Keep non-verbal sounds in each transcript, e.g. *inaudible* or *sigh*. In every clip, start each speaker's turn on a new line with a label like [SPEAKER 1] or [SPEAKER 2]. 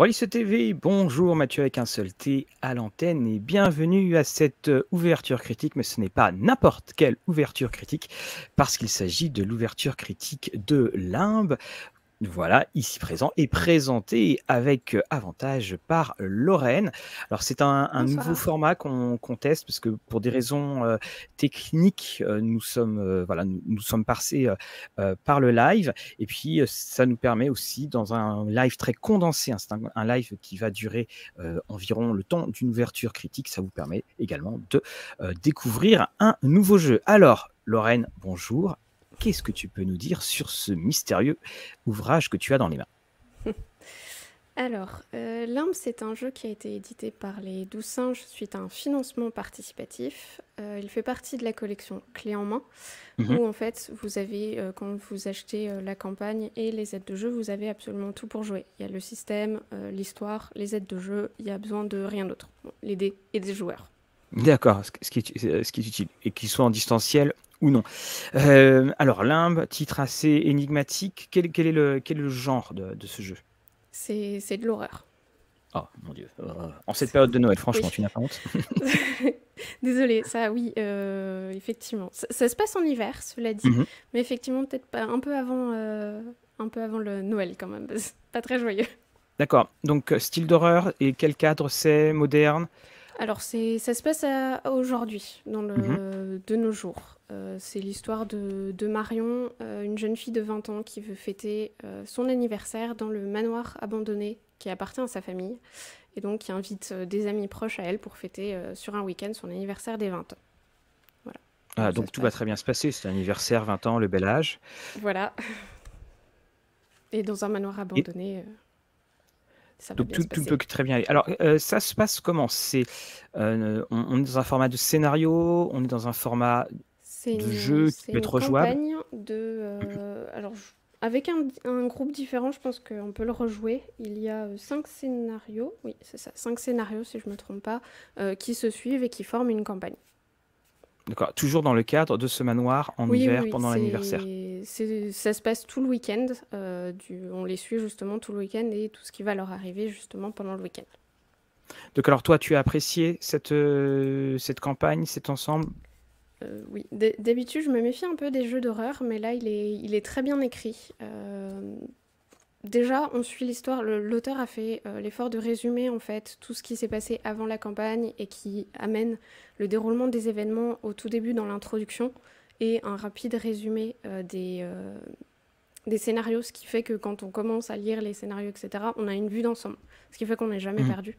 [SPEAKER 1] Relice TV, bonjour Mathieu avec un seul T à l'antenne et bienvenue à cette euh, ouverture critique, mais ce n'est pas n'importe quelle ouverture critique parce qu'il s'agit de l'ouverture critique de Limbe voilà, ici présent, et présenté avec euh, avantage par Lorraine. Alors c'est un, nouveau format qu'on conteste teste, parce que pour des raisons euh, techniques, euh, nous sommes, voilà, nous, sommes passés par le live, et puis ça nous permet aussi, dans un live très condensé, hein, un, un, live qui va durer environ le temps d'une ouverture critique, ça vous permet également de découvrir un nouveau jeu. Alors, Lorraine, bonjour qu'est-ce que tu peux nous dire sur ce mystérieux ouvrage que tu as dans les mains
[SPEAKER 2] *laughs* Alors, euh, c'est un jeu qui a été édité par les Douze Singes suite à un financement participatif. Euh, il fait partie de la collection Clé en main, mhm. où en fait, vous avez, euh, quand vous achetez euh, la campagne et les aides de jeu, vous avez absolument tout pour jouer. Il y a le système, l'histoire, les aides de jeu, il n'y a besoin de rien d'autre. les dés et des joueurs.
[SPEAKER 1] D'accord, ce ce qui est utile. Et qu'ils soient en distanciel ou non. Euh, alors, Limbe, titre assez énigmatique. Quel, est, le, genre de, ce jeu
[SPEAKER 2] C'est de l'horreur.
[SPEAKER 1] Oh mon dieu. en cette période de Noël, franchement, tu n'as pas honte
[SPEAKER 2] *laughs* Désolée, ça oui, euh, effectivement. Ça, se passe en hiver, cela dit. Mhm. Mais effectivement, peut-être pas un peu avant, euh, un peu avant le Noël quand même. *laughs* Pas très joyeux.
[SPEAKER 1] D'accord. Donc, style d'horreur et quel cadre c'est moderne
[SPEAKER 2] Alors, ça se passe aujourd'hui, mhm. de nos jours. Euh, c'est l'histoire de, Marion, euh, une jeune fille de 20 ans qui veut fêter euh, son anniversaire dans le manoir abandonné qui appartient à sa famille et donc qui invite des amis proches à elle pour fêter sur un week-end son anniversaire des 20 ans. Voilà.
[SPEAKER 1] Ah, donc, tout va très bien se passer, c'est l'anniversaire, 20 ans, le bel âge.
[SPEAKER 2] Voilà. *laughs* Et dans un manoir abandonné. Ça Donc tout, peut
[SPEAKER 1] très bien aller. Alors ça se passe comment C'est on, est dans un format de scénario, on est dans un format
[SPEAKER 2] c'est une, jeu peut de, euh, alors, avec un, groupe différent, je pense qu'on peut le rejouer. Il y a euh, cinq scénarios, oui, c'est ça, cinq scénarios si je ne me trompe pas, euh, qui se suivent et qui forment une campagne.
[SPEAKER 1] D'accord, toujours dans le cadre de ce manoir en hiver pendant l'anniversaire.
[SPEAKER 2] Ça se passe tout le week-end. on les suit justement tout le week-end et tout ce qui va leur arriver justement pendant le week-end.
[SPEAKER 1] Donc alors toi, tu as apprécié cette, cette campagne, cet ensemble
[SPEAKER 2] euh, oui, d'habitude je me méfie un peu des jeux d'horreur, mais là il est, très bien écrit. Euh, déjà, on suit l'histoire. L'auteur a fait euh, l'effort de résumer en fait tout ce qui s'est passé avant la campagne et qui amène le déroulement des événements au tout début dans l'introduction et un rapide résumé des, scénarios, ce qui fait que quand on commence à lire les scénarios, etc., on a une vue d'ensemble, ce qui fait qu'on n'est jamais mmh. perdu.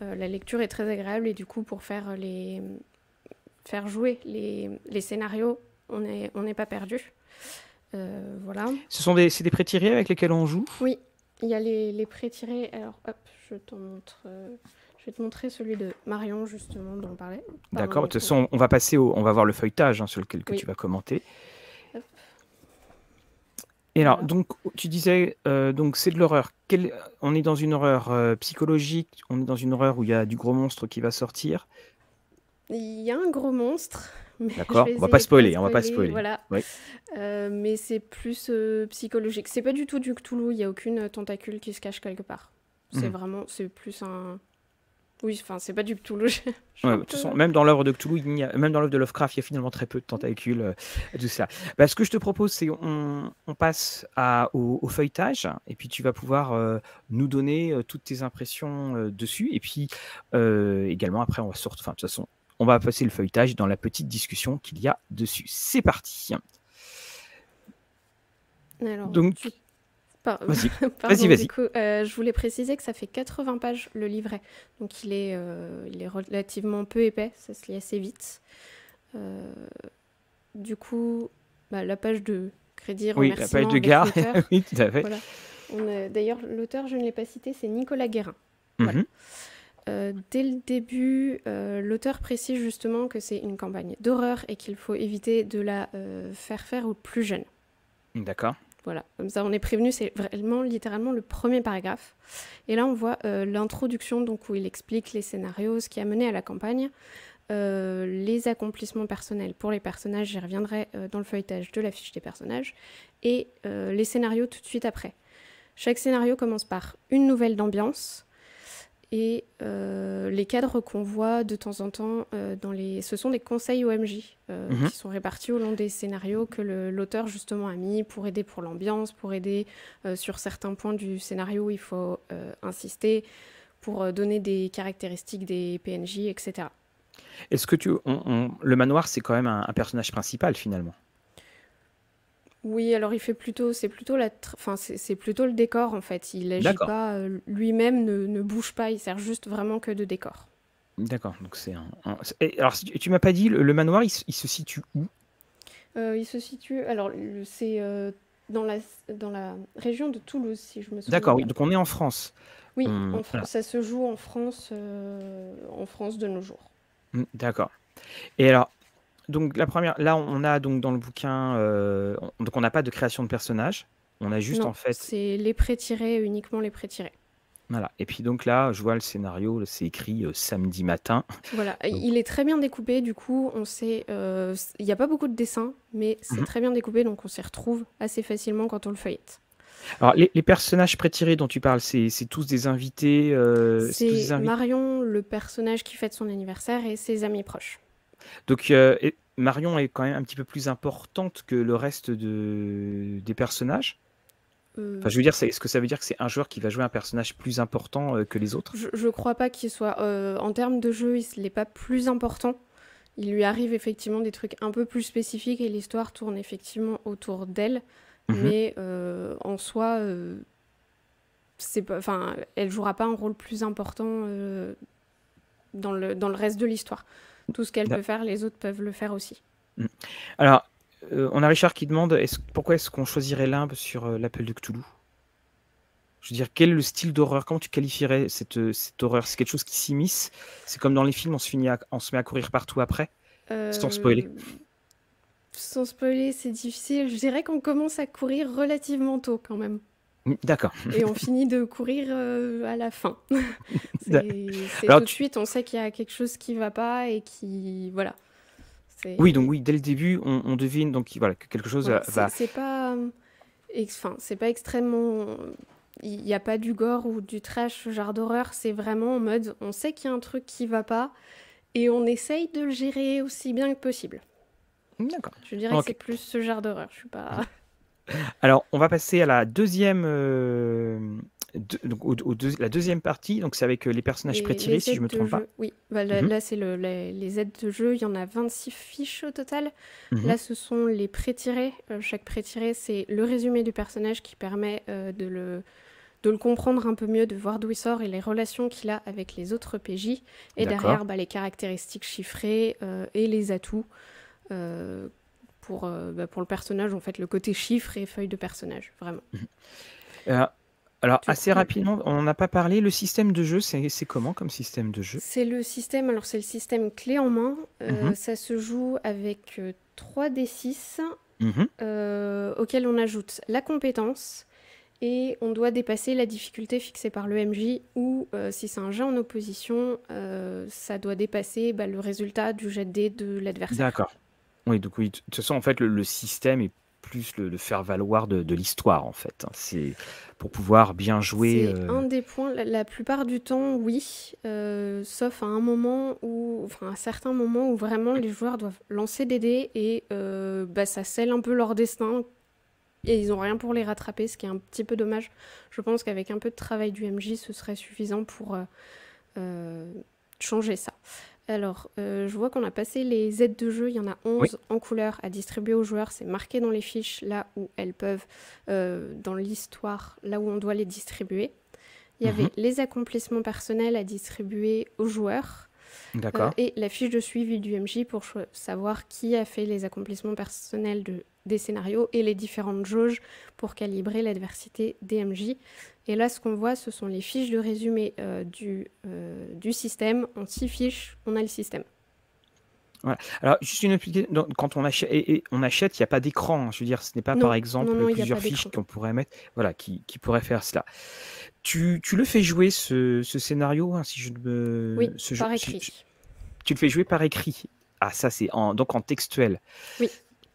[SPEAKER 2] la lecture est très agréable et du coup pour faire les faire jouer les, scénarios, on n'est on pas perdu. Euh, voilà.
[SPEAKER 1] Ce sont des, des prêts tirés avec lesquels on joue Oui,
[SPEAKER 2] il y a les, les prêts tirés. Alors, hop, je montre. Euh, je vais te montrer celui de Marion, justement, dont on parlait. D'accord, de toute
[SPEAKER 1] façon, on va passer au. On va voir le feuilletage hein, sur lequel que tu vas commenter. Et alors, donc, tu disais, euh, donc c'est de l'horreur. On est dans une horreur psychologique, on est dans une horreur où il y a du gros monstre qui va sortir.
[SPEAKER 2] Il y a un gros monstre. *laughs* D'accord, on va pas spoiler, on va pas spoiler. Euh, mais c'est plus euh, psychologique. C'est pas du tout du Cthulhu, il y a aucune euh, tentacule qui se cache quelque part. C'est mhm. vraiment, c'est plus un. Oui, enfin, c'est pas du Cthulhu. *laughs* de toute façon, même
[SPEAKER 1] dans l'œuvre de Cthulhu, il a, même dans l'œuvre de Lovecraft, il y a finalement très peu de tentacules, tout ça. Bah, ce que je te propose, c'est on, passe à, au, feuilletage, et puis tu vas pouvoir nous donner toutes tes impressions dessus, et puis également après, on va sortir. Enfin, de toute façon, on va passer le feuilletage dans la petite discussion qu'il y a dessus. C'est parti. Donc, Vas-y, *laughs* vas-y.
[SPEAKER 2] Euh, je voulais préciser que ça fait 80 pages le livret. Donc il est, euh, il est relativement peu épais, ça se lit assez vite. Euh, du coup, bah, la page de crédit, Oui, la page de gare. *laughs* D'ailleurs, l'auteur, je ne l'ai pas cité, c'est Nicolas Guérin. Mhm. Euh, dès le début, euh, l'auteur précise justement que c'est une campagne d'horreur et qu'il faut éviter de la euh, faire faire aux plus jeunes. D'accord. Voilà, comme ça on est prévenu, c'est vraiment littéralement le premier paragraphe. Et là on voit l'introduction donc où il explique les scénarios, ce qui a mené à la campagne, les accomplissements personnels pour les personnages, j'y reviendrai dans le feuilletage de la fiche des personnages, et les scénarios tout de suite après. Chaque scénario commence par une nouvelle d'ambiance, et euh, les cadres qu'on voit de temps en temps euh, dans les... Ce sont des conseils OMJ euh, mhm. qui sont répartis au long des scénarios que l'auteur justement a mis pour aider pour l'ambiance, pour aider sur certains points du scénario où il faut insister, pour donner des caractéristiques des PNJ, etc.
[SPEAKER 1] Est-ce que tu... Le manoir, c'est quand même un personnage principal finalement
[SPEAKER 2] oui, alors il fait plutôt, c'est plutôt la, enfin c'est plutôt le décor en fait. Il agit pas euh, lui-même, ne, bouge pas, il sert juste vraiment que de décor.
[SPEAKER 1] D'accord, donc c'est un, alors tu m'as pas dit le, manoir, il, se situe où
[SPEAKER 2] euh, Il se situe, alors c'est euh, dans la dans la région de Toulouse si je me souviens. D'accord, donc on est en France. Oui, hum, ça se joue en France, en France de nos jours.
[SPEAKER 1] Hum, d'accord. Et alors, donc la première, là on a donc dans le bouquin, euh, donc on n'a pas de création de personnages. on a juste en fait.
[SPEAKER 2] C'est les prétirés uniquement les prétirés.
[SPEAKER 1] Voilà. Et puis donc là, je vois le scénario, c'est écrit euh, samedi matin. Voilà, il
[SPEAKER 2] est très bien découpé. Du coup, on sait, euh, il n'y a pas beaucoup de dessins, mais c'est mhm. très bien découpé, donc on s'y retrouve assez facilement quand on le feuillette.
[SPEAKER 1] Alors les, les personnages prétirés dont tu parles, c'est tous des invités. c'est
[SPEAKER 2] Marion, le personnage qui fête son anniversaire, et ses amis proches.
[SPEAKER 1] Donc euh, Marion est quand même un petit peu plus importante que le reste des personnages. Euh, enfin, je veux dire, est-ce que ça veut dire que c'est un joueur qui va jouer un personnage plus important euh, que les autres je,
[SPEAKER 2] ne crois pas qu'il soit. en termes de jeu, il n'est pas plus important. Il lui arrive effectivement des trucs un peu plus spécifiques et l'histoire tourne effectivement autour d'elle. Mhm. Mais en soi, c'est pas, enfin, elle jouera pas un rôle plus important dans, le, dans le reste de l'histoire tout ce qu'elle peut faire, les autres peuvent le faire aussi.
[SPEAKER 1] Mm. Alors, euh, on a Richard qui demande est pourquoi est-ce qu'on choisirait l'imbe sur euh, l'appel de Cthulhu Je veux dire, quel est le style d'horreur Comment tu qualifierais cette, euh, horreur C'est quelque chose qui s'immisce C'est comme dans les films, on se, finit on se met à courir partout après, sans spoiler.
[SPEAKER 2] Sans spoiler, c'est difficile. Je dirais qu'on commence à courir relativement tôt quand même.
[SPEAKER 1] D'accord. Et on
[SPEAKER 2] finit de courir euh, à la fin. *laughs* c'est tout de suite, on sait qu'il y a quelque chose qui va pas et qui. Voilà. Oui, donc
[SPEAKER 1] oui, dès le début, on, devine donc, voilà, que quelque chose va. C'est
[SPEAKER 2] pas. Euh, enfin, c'est pas extrêmement. Il n'y a pas du gore ou du trash, genre d'horreur. C'est vraiment en mode, on sait qu'il y a un truc qui va pas et on essaye de le gérer aussi bien que possible. D'accord. Je dirais que c'est plus ce genre d'horreur. Je suis pas. Mmh.
[SPEAKER 1] Alors, on va passer à la deuxième, euh, la deuxième partie. Donc, c'est avec euh, les personnages prétirés, si je me trompe pas. Oui,
[SPEAKER 2] bah, mhm. là, c'est les, aides de jeu. Il y en a 26 fiches au total. Mhm. Là, ce sont les prétirés. tirés. Euh, chaque prétiré, c'est le résumé du personnage qui permet de, le, comprendre un peu mieux, de voir d'où il sort et les relations qu'il a avec les autres PJ. Et derrière, bah, les caractéristiques chiffrées et les atouts. Euh, bah, pour, le personnage, en fait, le côté chiffre et feuille de personnage, vraiment. Mhm.
[SPEAKER 1] Euh, alors, assez rapidement, on n'a pas parlé, le système de jeu, c'est comment comme système de jeu
[SPEAKER 2] C'est le système, alors c'est le système clé en main, euh, mhm. ça se joue avec 3D6, mhm. auxquels auquel on ajoute la compétence, et on doit dépasser la difficulté fixée par le MJ ou si c'est un jet en opposition, ça doit dépasser bah, le résultat du jet de dé de l'adversaire.
[SPEAKER 1] D'accord. Oui, donc oui, de toute façon, en fait, le, système est plus le, faire-valoir de, l'histoire, en fait. C'est pour pouvoir bien jouer. C'est euh, un
[SPEAKER 2] des points, la, plupart du temps, oui, euh, sauf à un moment où, enfin, à certains moments où vraiment les joueurs doivent lancer des dés et euh, bah, ça scelle un peu leur destin et ils n'ont rien pour les rattraper, ce qui est un petit peu dommage. Je pense qu'avec un peu de travail du MJ, ce serait suffisant pour changer ça. Alors, euh, je vois qu'on a passé les aides de jeu. Il y en a 11 en couleur à distribuer aux joueurs. C'est marqué dans les fiches, là où elles peuvent, euh, dans l'histoire, là où on doit les distribuer. Il y avait mhm. les accomplissements personnels à distribuer aux joueurs. D'accord. Euh, et la fiche de suivi du MJ pour savoir qui a fait les accomplissements personnels de des scénarios et les différentes jauges pour calibrer l'adversité DMJ. Et là, ce qu'on voit, ce sont les fiches de résumé euh, du, euh, du système. En six fiches, on a le système.
[SPEAKER 1] Voilà. Alors, juste une Quand on achète, et, on achète, il n'y a pas d'écran. Je veux dire, ce n'est pas, par exemple, plusieurs fiches qu'on pourrait mettre, voilà, qui, qui pourraient faire cela. Tu, le fais jouer, ce, scénario, hein, si je me... Oui, ce par écrit. Tu, le fais jouer par écrit. Ah, ça, c'est en, donc en textuel. Oui.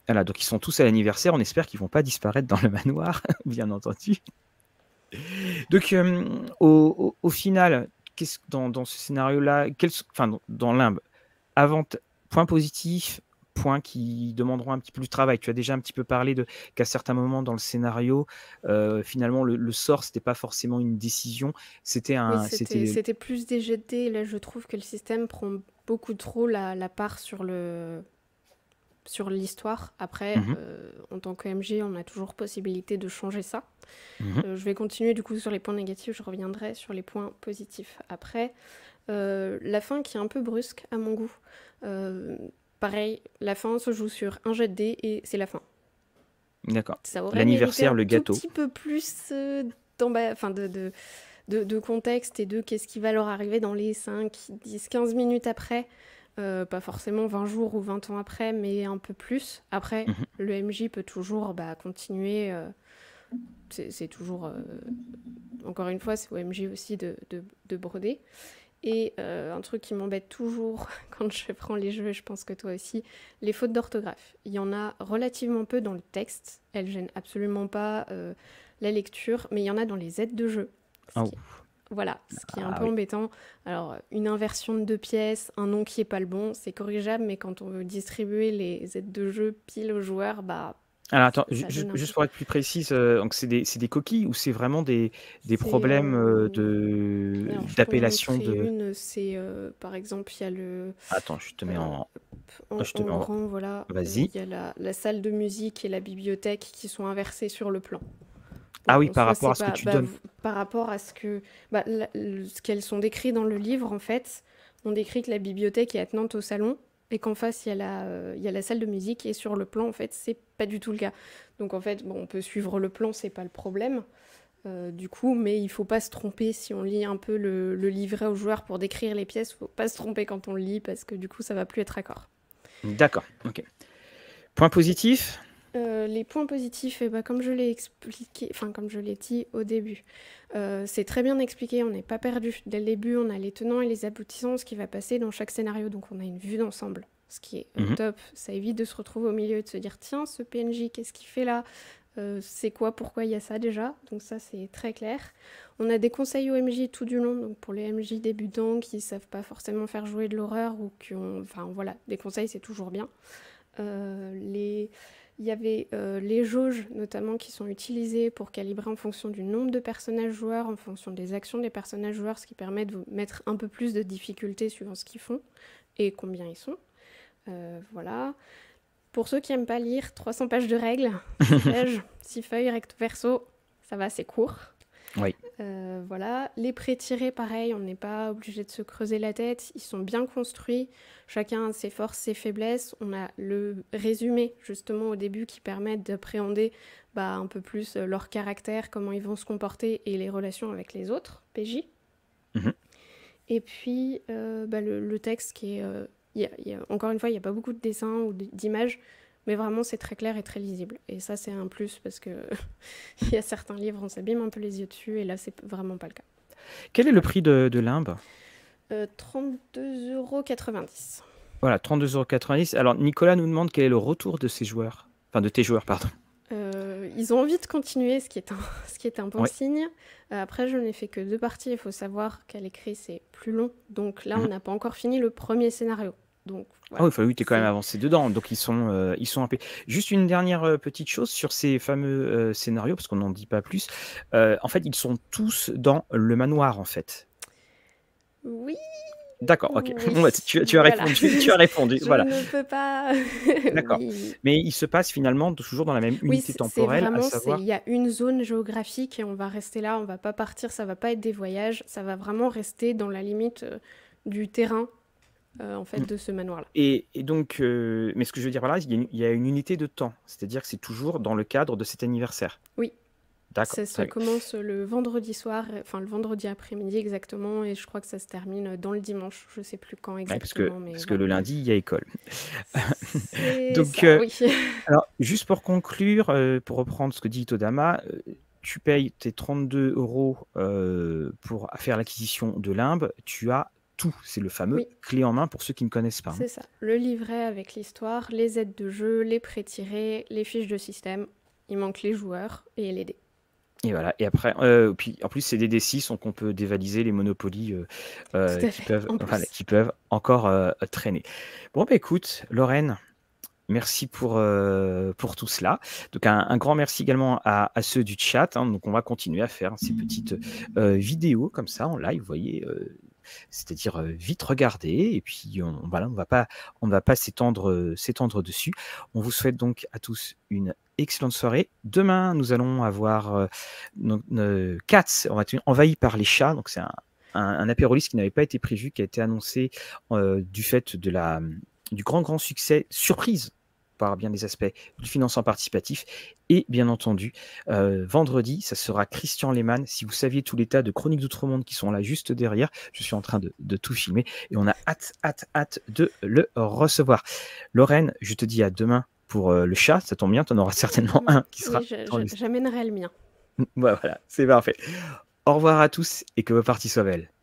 [SPEAKER 1] Voilà, donc ils sont tous à l'anniversaire. On espère qu'ils vont pas disparaître dans le manoir, *laughs* bien entendu. Donc, euh, au, au, final, -ce, dans, ce scénario-là, enfin, dans, avant, point positif, point qui demanderont un petit peu de travail. Tu as déjà un petit peu parlé de qu'à certains moments dans le scénario, euh, finalement, le, sort, sort, n'était pas forcément une décision, c'était un. c'était
[SPEAKER 2] plus des jetés. Là, je trouve que le système prend beaucoup trop la part sur le sur l'histoire. Après, mhm. euh, en tant que on a toujours possibilité de changer ça. Mhm. Euh, je vais continuer du coup sur les points négatifs, je reviendrai sur les points positifs. Après, euh, la fin qui est un peu brusque à mon goût. pareil, la fin se joue sur un jet de dés et c'est la fin.
[SPEAKER 1] D'accord. L'anniversaire, le gâteau. Un petit
[SPEAKER 2] peu plus enfin de, de, de, de, contexte et de qu'est-ce qui va leur arriver dans les 5, 10, 15 minutes après. Euh, pas forcément 20 jours ou 20 ans après, mais un peu plus. Après, l'OMJ mhm. le MJ peut toujours bah, continuer. Euh, c'est toujours, euh, encore une fois, c'est au MJ aussi de, broder. Et un truc qui m'embête toujours *laughs* quand je prends les jeux, je pense que toi aussi, les fautes d'orthographe. Il y en a relativement peu dans le texte. Elles gênent absolument pas la lecture, mais il y en a dans les aides de jeu. Ah voilà, ce ah qui est un ah peu embêtant. Alors, une inversion de deux pièces, un nom qui n'est pas le bon, c'est corrigeable, mais quand on veut distribuer les aides de jeu pile aux joueurs, bah.
[SPEAKER 1] Alors attends, juste pour être plus précise, c'est des, coquilles ou c'est vraiment des, problèmes euh, euh, de d'appellation de.
[SPEAKER 2] c'est euh, par exemple il y a le. Attends, je te mets en.
[SPEAKER 1] en, Grand, voilà. Vas-y. Il
[SPEAKER 2] y a la salle de musique et la bibliothèque qui sont inversées sur le plan.
[SPEAKER 1] Ah oui, bah, par rapport, à ce que tu donnes.
[SPEAKER 2] Par rapport à ce que, ce qu'elles sont décrites dans le livre, en fait, on décrit que la bibliothèque est attenante au salon et qu'en face il y, a la, a la, salle de musique et sur le plan en fait c'est pas du tout le cas. Donc en fait on peut suivre le plan c'est pas le problème euh, du coup mais il faut pas se tromper si on lit un peu le, livret aux joueurs pour décrire les pièces faut pas se tromper quand on lit parce que du coup ça va plus être accord.
[SPEAKER 1] D'accord ok. Point positif
[SPEAKER 2] euh, les points positifs, et eh ben, comme je l'ai expliqué, enfin comme je l'ai dit au début, euh, c'est très bien expliqué, on n'est pas perdu. Dès le début, on a les tenants et les aboutissants, ce qui va passer dans chaque scénario, donc on a une vue d'ensemble, ce qui est mhm. top. Ça évite de se retrouver au milieu et de se dire tiens, ce PNJ, qu'est-ce qu'il fait là euh, c'est quoi, pourquoi il y a ça déjà. Donc ça, c'est très clair. On a des conseils aux tout du long, donc pour les MJ débutants qui ne savent pas forcément faire jouer de l'horreur ou qui ont... Enfin voilà, des conseils, c'est toujours bien. les... Il y avait euh, les jauges notamment qui sont utilisées pour calibrer en fonction du nombre de personnages joueurs, en fonction des actions des personnages joueurs, ce qui permet de vous mettre un peu plus de difficultés suivant ce qu'ils font et combien ils sont. Euh, voilà. Pour ceux qui n'aiment pas lire, 300 pages de règles, 6 *laughs* feuilles recto verso, ça va, c'est court. Euh, voilà. Les pré tirés, pareil, on n'est pas obligé de se creuser la tête. Ils sont bien construits. Chacun a ses forces, ses faiblesses. On a le résumé, justement, au début, qui permet d'appréhender bah, un peu plus euh, leur caractère, comment ils vont se comporter et les relations avec les autres, PJ. Mhm. Et puis, euh, bah, le, texte qui est. encore une fois, il n'y a pas beaucoup de dessins ou d'images. Mais vraiment, c'est très clair et très lisible. Et ça, c'est un plus parce que *laughs* il y a certains livres, on s'abîme un peu les yeux dessus, et là, c'est vraiment pas le cas.
[SPEAKER 1] Quel est le prix de, de Limbe
[SPEAKER 2] euh, 32,90 euros.
[SPEAKER 1] Voilà, 32,90 euros. Alors, Nicolas nous demande quel est le retour de ces joueurs, enfin de tes joueurs, pardon.
[SPEAKER 2] Euh, ils ont envie de continuer, ce qui est un, *laughs* bon signe. Euh, après, je n'ai fait que deux parties. Il faut savoir qu'à l'écrit, c'est plus long. Donc là, mhm. on n'a pas encore fini le premier scénario. Ah
[SPEAKER 1] oui, tu es quand même avancé dedans. Donc, ils sont, euh, ils sont un peu... Juste une dernière euh, petite chose sur ces fameux euh, scénarios, parce qu'on n'en dit pas plus. en fait, ils sont tous dans le manoir, en fait. Oui. D'accord, ok. *laughs* Bah, tu, as répondu. Tu as répondu. *laughs* Je ne peux pas. *laughs* D'accord. Mais il se passe finalement toujours dans la même unité temporelle. Il y
[SPEAKER 2] a une zone géographique et on va rester là, on va pas partir, ça va pas être des voyages, ça va vraiment rester dans la limite du terrain euh, en fait mm. de ce manoir-là.
[SPEAKER 1] Et, donc, euh, mais ce que je veux dire par là, il y, a une, y a une unité de temps, c'est-à-dire que c'est toujours dans le cadre de cet anniversaire. Oui. Ça,
[SPEAKER 2] commence le vendredi soir, enfin le vendredi après-midi exactement, et je crois que ça se termine dans le dimanche. Je ne sais plus quand exactement. parce que, le
[SPEAKER 1] lundi, il y a école. *laughs* donc, euh, *laughs* alors, juste pour conclure, pour reprendre ce que dit Todama tu payes tes 32 euros pour faire l'acquisition de Limbe, tu as tout. C'est le fameux clé en main pour ceux qui ne connaissent pas. C'est ça.
[SPEAKER 2] Le livret avec l'histoire, les aides de jeu, les prêts tirés, les fiches de système. Il manque les joueurs et les dés.
[SPEAKER 1] Et voilà. Et après, euh, puis en plus, c'est des D6, donc on peut dévaliser les monopolies euh, euh, qui, peuvent, encore traîner. Bon, bah, écoute, Lorraine. Merci pour, pour tout cela. Donc un, grand merci également à, ceux du chat. Hein. donc on va continuer à faire ces petites vidéos comme ça en live. Vous voyez, c'est-à-dire vite regarder, et puis on, on va pas, on ne va pas s'étendre, s'étendre dessus. On vous souhaite donc à tous une excellente soirée. Demain, nous allons avoir Katz, on va être envahi par les chats, donc c'est un, un, apéroliste qui n'avait pas été prévu, qui a été annoncé du fait de du grand grand succès surprise par bien des aspects du financement participatif. Et bien entendu, euh, vendredi, ça sera Christian Lehmann. Si vous saviez tout l'état de Chroniques d'Outre-Monde qui sont là juste derrière, je suis en train de, tout filmer et on a hâte, hâte, hâte de le recevoir. Lorraine, je te dis à demain pour euh, le chat. Ça tombe bien, tu en auras certainement un qui sera.
[SPEAKER 2] J'amènerai le mien.
[SPEAKER 1] *laughs* voilà, c'est parfait. Au revoir à tous et que vos parties soient belles.